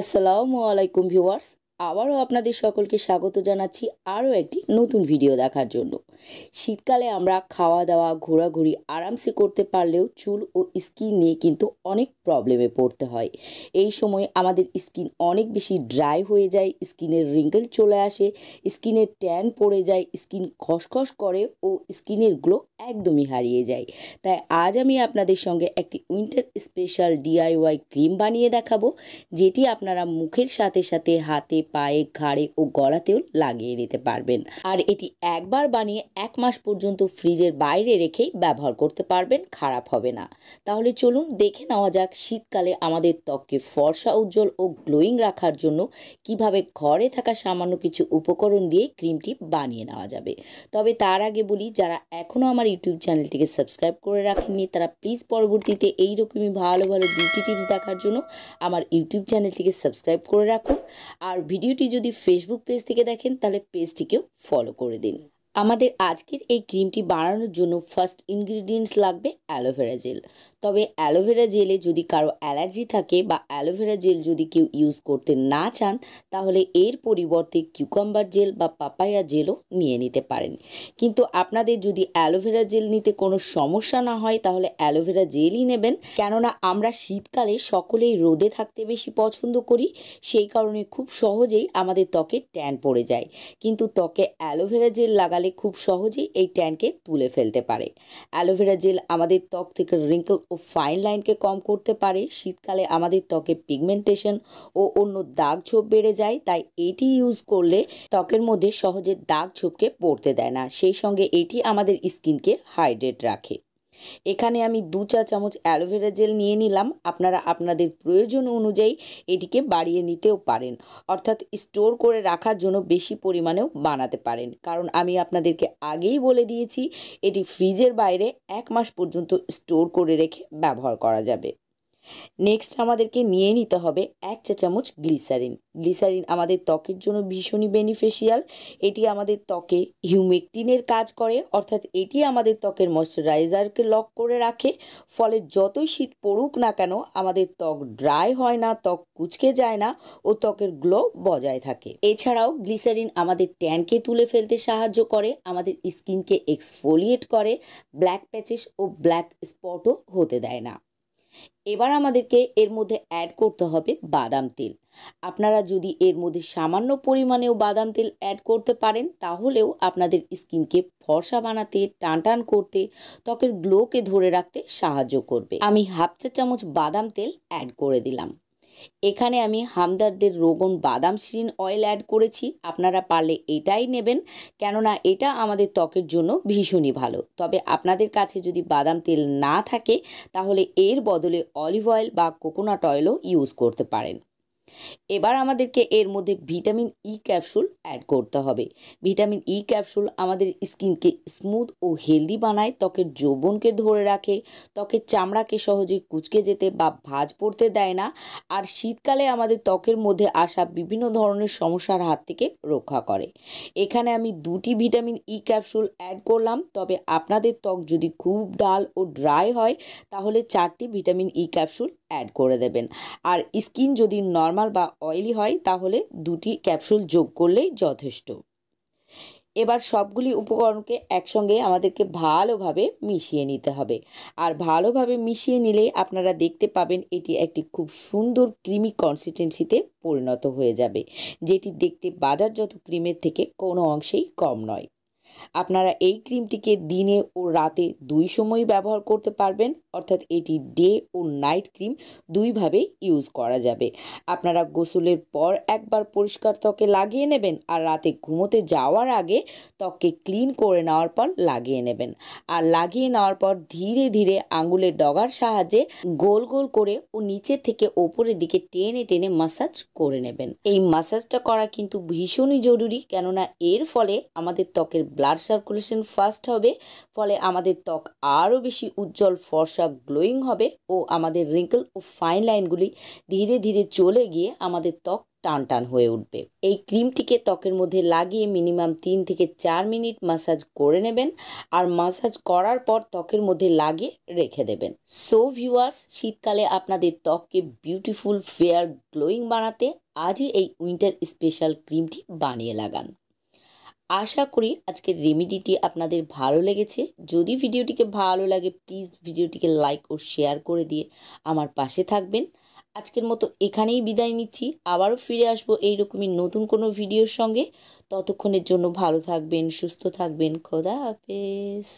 আসসালামু আলাইকুম ভিউয়ার্স আবারও আপনাদের সকলকে স্বাগত জানাচ্ছি আরও একটি নতুন ভিডিও দেখার জন্য শীতকালে আমরা খাওয়া দাওয়া ঘোরাঘুরি আরামসে করতে পারলেও চুল ও স্কিন নিয়ে কিন্তু অনেক প্রবলেমে পড়তে হয় এই সময় আমাদের স্কিন অনেক বেশি ড্রাই হয়ে যায় স্কিনের রিঙ্কেল চলে আসে স্কিনের ট্যান পড়ে যায় স্কিন খসখস করে ও স্কিনের গ্লো একদমই হারিয়ে যায় তাই আজ আমি আপনাদের সঙ্গে একটি উইন্টার স্পেশাল ডিআইওয়াই ক্রিম বানিয়ে দেখাবো যেটি আপনারা মুখের সাথে সাথে হাতে পায়ে ঘাড়ে ও গলাতেও লাগিয়ে নিতে পারবেন আর এটি একবার বানিয়ে এক মাস পর্যন্ত ফ্রিজের বাইরে রেখেই ব্যবহার করতে পারবেন খারাপ হবে না তাহলে চলুন দেখে নেওয়া যাক শীতকালে আমাদের ত্বককে ফর্সা উজ্জ্বল ও গ্লোয়িং রাখার জন্য কিভাবে ঘরে থাকা সামান্য কিছু উপকরণ দিয়ে ক্রিমটি বানিয়ে নেওয়া যাবে তবে তার আগে বলি যারা এখনও আমার ইউটিউব চ্যানেলটিকে সাবস্ক্রাইব করে রাখেননি তারা প্লিজ পরবর্তীতে এইরকমই ভালো ভালো বিউটি টিপস দেখার জন্য আমার ইউটিউব চ্যানেলটিকে সাবস্ক্রাইব করে রাখুন আর ভিডিওটি যদি ফেসবুক পেজ থেকে দেখেন তাহলে পেজটিকেও ফলো করে দিন আমাদের আজকের এই ক্রিমটি বানানোর জন্য ফার্স্ট ইনগ্রিডিয়েন্টস লাগবে অ্যালোভেরা জেল তবে অ্যালোভেরা জেলে যদি কারো অ্যালার্জি থাকে বা অ্যালোভেরা জেল যদি কেউ ইউজ করতে না চান তাহলে এর পরিবর্তে কিউকাম্বার জেল বা পাপায়া জেলও নিয়ে নিতে পারেন কিন্তু আপনাদের যদি অ্যালোভেরা জেল নিতে কোনো সমস্যা না হয় তাহলে অ্যালোভেরা জেলই নেবেন কেননা আমরা শীতকালে সকলেই রোদে থাকতে বেশি পছন্দ করি সেই কারণে খুব সহজেই আমাদের ত্বকে ট্যান পড়ে যায় কিন্তু ত্বকে অ্যালোভেরা জেল লাগালে তাহলে খুব সহজেই এই ট্যানকে তুলে ফেলতে পারে অ্যালোভেরা জেল আমাদের ত্বক থেকে রিঙ্কল ও ফাইন লাইনকে কম করতে পারে শীতকালে আমাদের ত্বকে পিগমেন্টেশন ও অন্য দাগ ছোপ বেড়ে যায় তাই এটি ইউজ করলে ত্বকের মধ্যে সহজে দাগ ছোপকে পড়তে দেয় না সেই সঙ্গে এটি আমাদের স্কিনকে হাইড্রেট রাখে এখানে আমি দু চা চামচ অ্যালোভেরা জেল নিয়ে নিলাম আপনারা আপনাদের প্রয়োজন অনুযায়ী এটিকে বাড়িয়ে নিতেও পারেন অর্থাৎ স্টোর করে রাখার জন্য বেশি পরিমাণেও বানাতে পারেন কারণ আমি আপনাদেরকে আগেই বলে দিয়েছি এটি ফ্রিজের বাইরে এক মাস পর্যন্ত স্টোর করে রেখে ব্যবহার করা যাবে নেক্সট আমাদেরকে নিয়ে নিতে হবে এক চা চামচ গ্লিসারিন গ্লিসারিন আমাদের ত্বকের জন্য ভীষণই বেনিফিশিয়াল এটি আমাদের ত্বকে হিউমেকটিনের কাজ করে অর্থাৎ এটি আমাদের ত্বকের ময়শ্চারাইজারকে লক করে রাখে ফলে যতই শীত পড়ুক না কেন আমাদের ত্বক ড্রাই হয় না ত্বক কুচকে যায় না ও ত্বকের গ্লো বজায় থাকে এছাড়াও গ্লিসারিন আমাদের ট্যানকে তুলে ফেলতে সাহায্য করে আমাদের স্কিনকে এক্সফোলিয়েট করে ব্ল্যাক প্যাচেস ও ব্ল্যাক স্পটও হতে দেয় না এবার আমাদেরকে এর মধ্যে অ্যাড করতে হবে বাদাম তেল আপনারা যদি এর মধ্যে সামান্য পরিমাণেও বাদাম তেল অ্যাড করতে পারেন তাহলেও আপনাদের স্কিনকে ফর্সা বানাতে টান টান করতে ত্বকের গ্লোকে ধরে রাখতে সাহায্য করবে আমি হাফ চা চামচ বাদাম তেল অ্যাড করে দিলাম এখানে আমি হামদারদের রোগন বাদাম সিরিন অয়েল অ্যাড করেছি আপনারা পারলে এটাই নেবেন কেননা এটা আমাদের ত্বকের জন্য ভীষণই ভালো তবে আপনাদের কাছে যদি বাদাম তেল না থাকে তাহলে এর বদলে অলিভ অয়েল বা কোকোনাট অয়েলও ইউজ করতে পারেন এবার আমাদেরকে এর মধ্যে ভিটামিন ই ক্যাপসুল অ্যাড করতে হবে ভিটামিন ই e ক্যাপসুল আমাদের স্কিনকে স্মুথ ও হেলদি বানায় ত্বকের যৌবনকে ধরে রাখে ত্বকের চামড়াকে সহজে কুচকে যেতে বা ভাঁজ পড়তে দেয় না আর শীতকালে আমাদের ত্বকের মধ্যে আসা বিভিন্ন ধরনের সমস্যার হাত থেকে রক্ষা করে এখানে আমি দুটি ভিটামিন ই ক্যাপসুল অ্যাড করলাম তবে আপনাদের ত্বক যদি খুব ডাল ও ড্রাই হয় তাহলে চারটি vitamin E e capsule add করে দেবেন আর স্কিন যদি নর্মাল বা অয়েলি হয় তাহলে দুটি ক্যাপসুল যোগ করলেই যথেষ্ট এবার সবগুলি উপকরণকে একসঙ্গে আমাদেরকে ভালোভাবে মিশিয়ে নিতে হবে আর ভালোভাবে মিশিয়ে নিলে আপনারা দেখতে পাবেন এটি একটি খুব সুন্দর ক্রিমি কনসিস্টেন্সিতে পরিণত হয়ে যাবে যেটি দেখতে বাজারজাত ক্রিমের থেকে কোনো অংশেই কম নয় আপনারা এই ক্রিমটিকে দিনে ও রাতে দুই সময় ব্যবহার করতে পারবেন অর্থাৎ এটি ডে ও নাইট ক্রিম দুইভাবে ইউজ করা যাবে আপনারা গোসলের পর একবার পরিষ্কার ত্বকে লাগিয়ে নেবেন আর রাতে ঘুমোতে যাওয়ার আগে ত্বককে ক্লিন করে নেওয়ার পর লাগিয়ে নেবেন আর লাগিয়ে নেওয়ার পর ধীরে ধীরে আঙুলের ডগার সাহায্যে গোল গোল করে ও নিচে থেকে ওপরের দিকে টেনে টেনে মাসাজ করে নেবেন এই মাসাজটা করা কিন্তু ভীষণই জরুরি কেননা এর ফলে আমাদের ত্বকের ব্লাড সার্কুলেশন ফাস্ট হবে ফলে আমাদের ত্বক আরও বেশি উজ্জ্বল ফর্সা গ্লোয়িং হবে ও আমাদের রিঙ্কেল ও ফাইন লাইনগুলি ধীরে ধীরে চলে গিয়ে আমাদের ত্বক টান টান হয়ে উঠবে এই ক্রিমটিকে ত্বকের মধ্যে লাগিয়ে মিনিমাম তিন থেকে চার মিনিট মাসাজ করে নেবেন আর মাসাজ করার পর ত্বকের মধ্যে লাগিয়ে রেখে দেবেন সো ভিউয়ার্স শীতকালে আপনাদের ত্বককে বিউটিফুল ফেয়ার গ্লোয়িং বানাতে আজই এই উইন্টার স্পেশাল ক্রিমটি বানিয়ে লাগান আশা করি আজকের রেমিডিটি আপনাদের ভালো লেগেছে যদি ভিডিওটিকে ভালো লাগে প্লিজ ভিডিওটিকে লাইক ও শেয়ার করে দিয়ে আমার পাশে থাকবেন আজকের মতো এখানেই বিদায় নিচ্ছি আবারও ফিরে আসবো এইরকমই নতুন কোনো ভিডিওর সঙ্গে ততক্ষণের জন্য ভালো থাকবেন সুস্থ থাকবেন খোদা হাফেজ